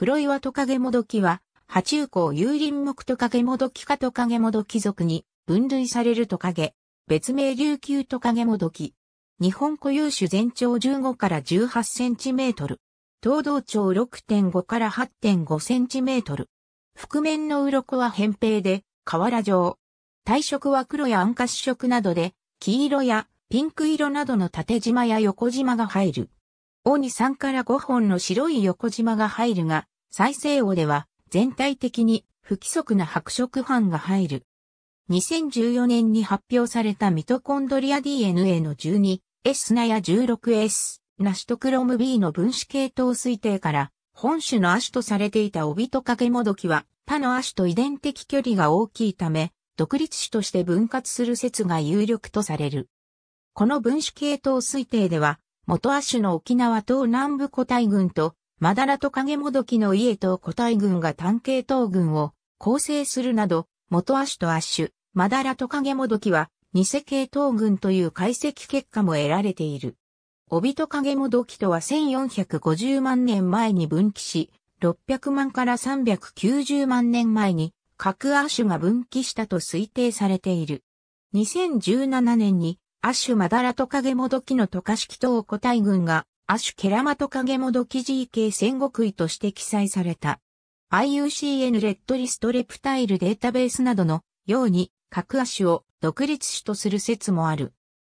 黒岩トカゲモドキは、爬虫孔有林目トカゲモドキかトカゲモドキ族に分類されるトカゲ。別名琉球トカゲモドキ。日本固有種全長15から18センチメートル。東道長6.5から8.5センチメートル。覆面の鱗は扁平で、瓦状。体色は黒や暗褐色などで、黄色やピンク色などの縦縞や横縞が入る。尾に3から5本の白い横縞が入るが、再生尾では全体的に不規則な白色斑が入る。2014年に発表されたミトコンドリア DNA の 12S なや 16S ナシトクロム B の分子系統推定から、本種の亜種とされていたオビトカゲモドキは、他の亜種と遺伝的距離が大きいため、独立種として分割する説が有力とされる。この分子系統推定では、元亜種の沖縄東南部古代軍と、マダラトカゲモドキの家と古代軍が単系統軍を構成するなど、元亜種と亜種、マダラトカゲモドキは、偽系統軍という解析結果も得られている。オビトカゲモドキとは1450万年前に分岐し、600万から390万年前に核亜種が分岐したと推定されている。2017年にアシュマダラトカゲモドキのトシキ敷東個大群が、アシュケラマトカゲモドキ GK 戦国位として記載された。IUCN レッドリストレプタイルデータベースなどのように、各シュを独立種とする説もある。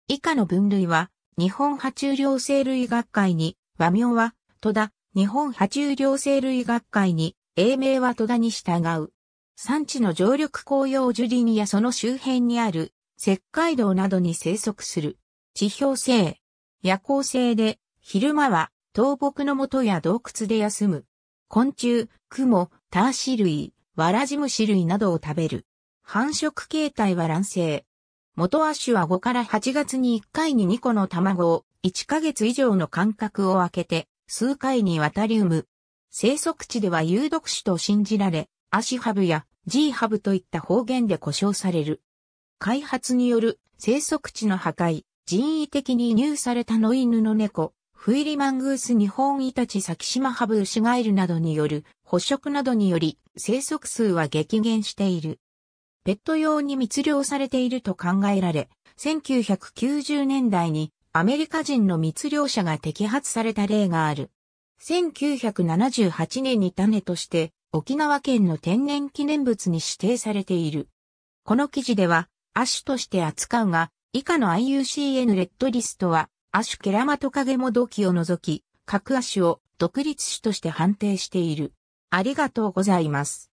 以下の分類は、日本爬虫両生類学会に、和名は、戸田、日本爬虫両生類学会に、英名は戸田に従う。産地の常緑紅葉樹林やその周辺にある石灰道などに生息する。地表性、夜行性で、昼間は倒木の元や洞窟で休む。昆虫、クモ、ターシ類、ワラジムシ類などを食べる。繁殖形態は卵生。元亜種は5から8月に1回に2個の卵を1ヶ月以上の間隔を空けて数回にわたり産む。生息地では有毒種と信じられ、足ハブやジーハブといった方言で呼称される。開発による生息地の破壊、人為的に入された野犬の猫、フイリマングース日本イタチ先島ハブウシガエルなどによる捕食などにより生息数は激減している。ペット用に密漁されていると考えられ、1990年代にアメリカ人の密漁者が摘発された例がある。1978年に種として沖縄県の天然記念物に指定されている。この記事では亜種として扱うが、以下の IUCN レッドリストは、亜種ケラマトカゲモドキを除き、各亜種を独立種として判定している。ありがとうございます。